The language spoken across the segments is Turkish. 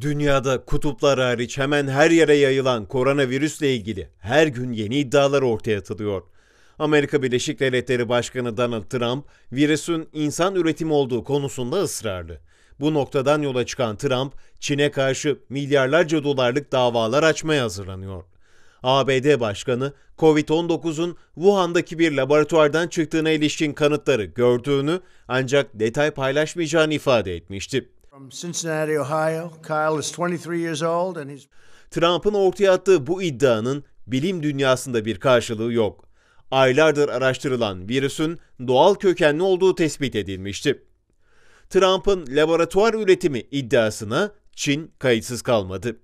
Dünyada kutuplar hariç hemen her yere yayılan koronavirüsle ilgili her gün yeni iddialar ortaya atılıyor. Amerika Birleşik Devletleri Başkanı Donald Trump, virüsün insan üretimi olduğu konusunda ısrarlı. Bu noktadan yola çıkan Trump, Çin'e karşı milyarlarca dolarlık davalar açmaya hazırlanıyor. ABD Başkanı, COVID-19'un Wuhan'daki bir laboratuvardan çıktığına ilişkin kanıtları gördüğünü ancak detay paylaşmayacağını ifade etmişti. Trump'ın ortaya attığı bu iddianın bilim dünyasında bir karşılığı yok. Aylardır araştırılan virüsün doğal kökenli olduğu tespit edilmişti. Trump'ın laboratuvar üretimi iddiasına Çin kayıtsız kalmadı.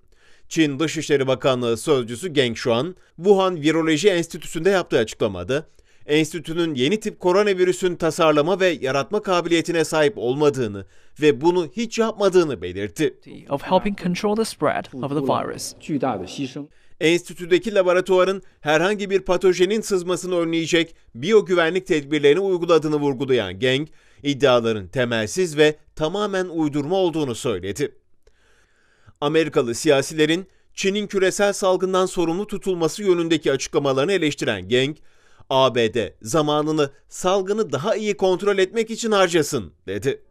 Çin Dışişleri Bakanlığı Sözcüsü Geng Shuang, Wuhan Viroloji Enstitüsü'nde yaptığı açıklamada enstitünün yeni tip koronavirüsün tasarlama ve yaratma kabiliyetine sahip olmadığını ve bunu hiç yapmadığını belirtti. Of helping control the spread of the virus. Enstitüdeki laboratuvarın herhangi bir patojenin sızmasını önleyecek biyogüvenlik tedbirlerini uyguladığını vurgulayan Geng, iddiaların temelsiz ve tamamen uydurma olduğunu söyledi. Amerikalı siyasilerin Çin'in küresel salgından sorumlu tutulması yönündeki açıklamalarını eleştiren Geng, ABD zamanını salgını daha iyi kontrol etmek için harcasın dedi.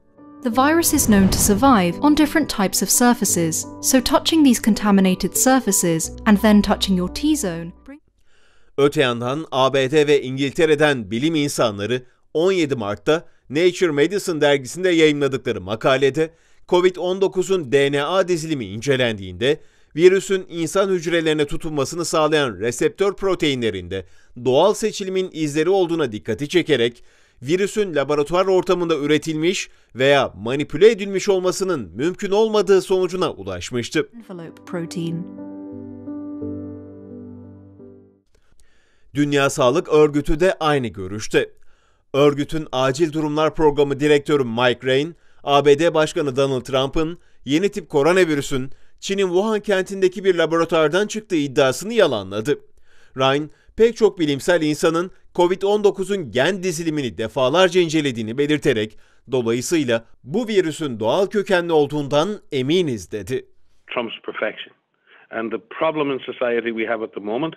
The virus is known to survive on different types of surfaces, so touching these contaminated surfaces and then touching your T-zone Öte yandan ABD ve İngiltere'den bilim insanları 17 Mart'ta Nature Medicine dergisinde yayımladıkları makalede COVID-19'un DNA dizilimi incelendiğinde Virüsün insan hücrelerine tutunmasını sağlayan reseptör proteinlerinde doğal seçilimin izleri olduğuna dikkati çekerek virüsün laboratuvar ortamında üretilmiş veya manipüle edilmiş olmasının mümkün olmadığı sonucuna ulaşmıştı. Dünya Sağlık Örgütü de aynı görüşte. Örgütün Acil Durumlar Programı Direktörü Mike Rain, ABD Başkanı Donald Trump'ın yeni tip koronavirüsün Çin'in Wuhan kentindeki bir laboratuvardan çıktığı iddiasını yalanladı. Ryan, pek çok bilimsel insanın COVID-19'un gen dizilimini defalarca incelediğini belirterek dolayısıyla bu virüsün doğal kökenli olduğundan eminiz dedi. Trump's perfection. And the problem in society we have at the moment